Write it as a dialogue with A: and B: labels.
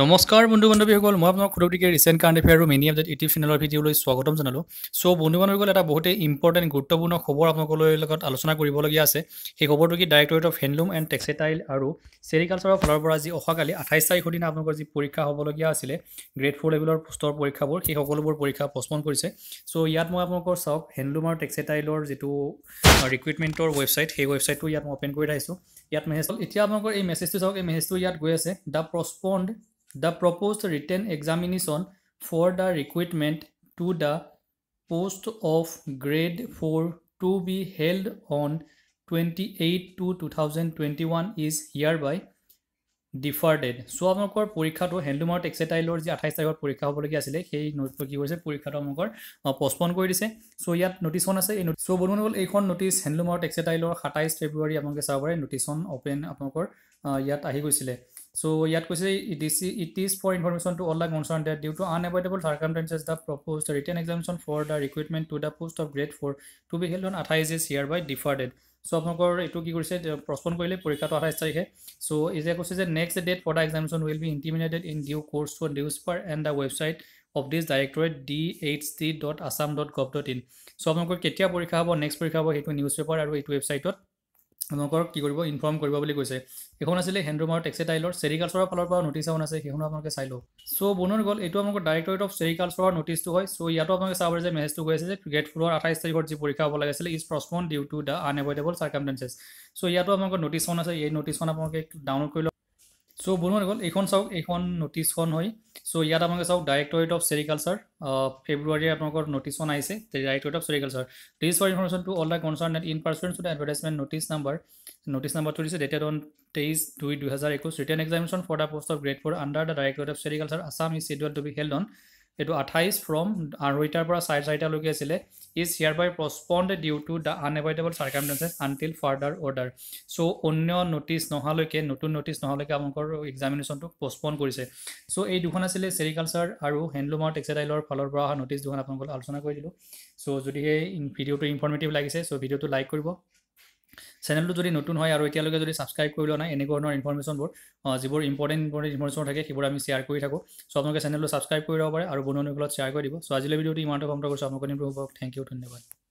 A: নমস্কাৰ বন্ধু বান্ধৱীসকল মই আপোনাক সুধবিকে ৰিচেণ্ট কাৰেণ্ট এফেয়াৰ আৰু মেনি আপডেট ইউটিউব চেনেলৰ ভিডিঅ'লৈ স্বাগতম জনালোঁ চ' বন্ধু বান্ধৱীসকল এটা বহুতেই ইম্পৰ্টেণ্ট গুৰুত্বপূৰ্ণ খবৰ আপোনালোকৰ লগত আলোচনা কৰিবলগীয়া আছে সেই খবৰটো কি directorate of handloom and textile আৰু ছেৰিকালচাৰৰ ফালৰ পৰা আজি অহাকালি আঠাইছ তাৰিখৰ দিনা আপোনালোকৰ যি পৰীক্ষা হ'বলগীয়া আছিলে গ্ৰেড ফ'ৰ লেভেলৰ পোষ্টৰ পৰীক্ষাবোৰ সেই সকলোবোৰ পৰীক্ষা পষ্টপন কৰিছে চ' ইয়াত মই আপোনালোকৰ চাওক হেণ্ডলুম আৰু টেক্সটাইলৰ যিটো ৰিক্ৰুইটমেণ্টৰ ৱেবছাইট সেই ৱেবছাইটটো ইয়াত মই অ'পেন কৰি ৰাখিছোঁ ইয়াত মেছেজ এতিয়া আপোনালোকৰ এই মেছেজটো চাওক এই মেছেজটো ইয়াত গৈ আছে the postponed the proposed written examination for the recruitment to the post of grade 4 to be held on 28 to 2021 is hereby deferred. So, আপোনাকৰ পৰীক্ষাটো হেণ্ডলুম আৰু টেক্সটাইলৰ যি 28 আছিলে সেই নোটবুক কি কৰিছে পৰীক্ষাটো আপোনাকৰ পোষ্টপন কৰি দিছে সো ইয়াত নোটিছন আছে এই সো বৰুণবল এইখন নোটিছ হেণ্ডলুম আৰু টেক্সটাইলৰ 28 ফেব্ৰুৱাৰী আপোনাক চাবৰে নোটিছন ওপেন আপোনাকৰ ইয়াত আহি গৈছিলে so ইয়াত কৈছে it is it is for information to all the concerned that due to unavoidable circumstances the proposed written examination for the recruitment to the post of grade 4 to be held on 28 is hereby deferred so apnokor etu ki korise prashan korile porikha to 28 tarikhe so is a kosi je next date for the examination will be intimated in due course for newspaper and the website of this directorate dhc.assam.gov.in so apnokor ketia porikha hobo next porikha hobo hetu newspaper aru etu website ot আপোনালোকক কি কৰিব inform কৰিব বুলি কৈছে সেইখন আছিলে হেণ্ডৰুম আৰু টেক্সটাইলৰ ছেৰিকালচাৰৰ ফালৰ পৰা নটিচ এখন আছে সেইখনো আপোনালোকে চাই লওক চ' বনৰ গ'ল এইটো আপোনালোকৰ ডাইৰেক্টৰেট অফ ছেৰিকালচাৰৰ নটিচটো হয় চ' ইয়াতো আপোনালোকে চাব যে মেছেজটো গৈ আছে যে গ্ৰেড ফ'ৰৰ আঠাইছ তাৰিখৰ যি পৰীক্ষা হ'ব লাগিছিলে is postponed due to the unavoidable circumstances so' ইয়াতো আপোনালোকৰ নটিচখন আছে এই নটিচখন আপোনালোকে ডাউনলোড কৰি লওক চ' বনোৱা হৈ গ'ল এইখন চাওক এইখন নটিছখন হয় চ' ইয়াত আপোনালোকে চাওক ডাইৰেক্টৰেট অফ ছেৰিকালচাৰ ফেব্ৰুৱাৰীৰ আপোনালোকৰ নটিছখন আহিছে directorate of sericulture this for information to all the concerned at in pursuance to advertisement notice number notice নাম্বাৰটো দিছে ডেটেড অন তেইছ দুই দুহেজাৰ একৈছ written examination for the post of grade four under the directorate of sericulture Assam is scheduled to be held on এইটো আঠাইছ from আঢ়ৈটাৰ পৰা চাৰে চাৰিটালৈকে আছিলে is hereby postponed due to the unavoidable circumstances until further order চ' অন্য notice নহালৈকে নতুন notice নহালৈকে আপোনালোকৰ এক্সামিনেশ্যনটো পষ্টপণ্ড কৰিছে চ' এই দুখন আছিলে ছেৰিকালচাৰ আৰু হেণ্ডলুম আৰু টেক্সটাইলৰ ফালৰ পৰা অহা নটিছ দুখন আপোনালোকক আলোচনা কৰি দিলোঁ চ' যদিহে ভিডিঅ'টো ইনফৰ্মেটিভ লাগিছে চ' ভিডিঅ'টো লাইক কৰিব চেনেলটো যদি নতুন হয় আৰু এতিয়ালৈকে যদি ছাবস্ক্ৰাইব কৰি লোৱা নাই এনেকুৱা ধৰণৰ ইনফৰমেশ্যনবোৰ যিবোৰ ইম্পৰ্টেণ্ট ইম্পৰ্টেণ্ট ইনফৰমেশ্যন থাকে সেইবোৰ আমি শ্বেয়াৰ কৰি থাকোঁ চ' আপোনালোকে চেনেলটো ছাবস্ক্ৰাইব কৰি ল'ব পাৰে আৰু বনোৱাসকলত শ্বেয়াৰ কৰি দিব চ' আজিলৈ ভিডিঅ'টো ইমানটো সমাপ্ত কৰিছোঁ আপোনালোকৰ দিনটো হ'ব থেংক ইউ ধন্যবাদ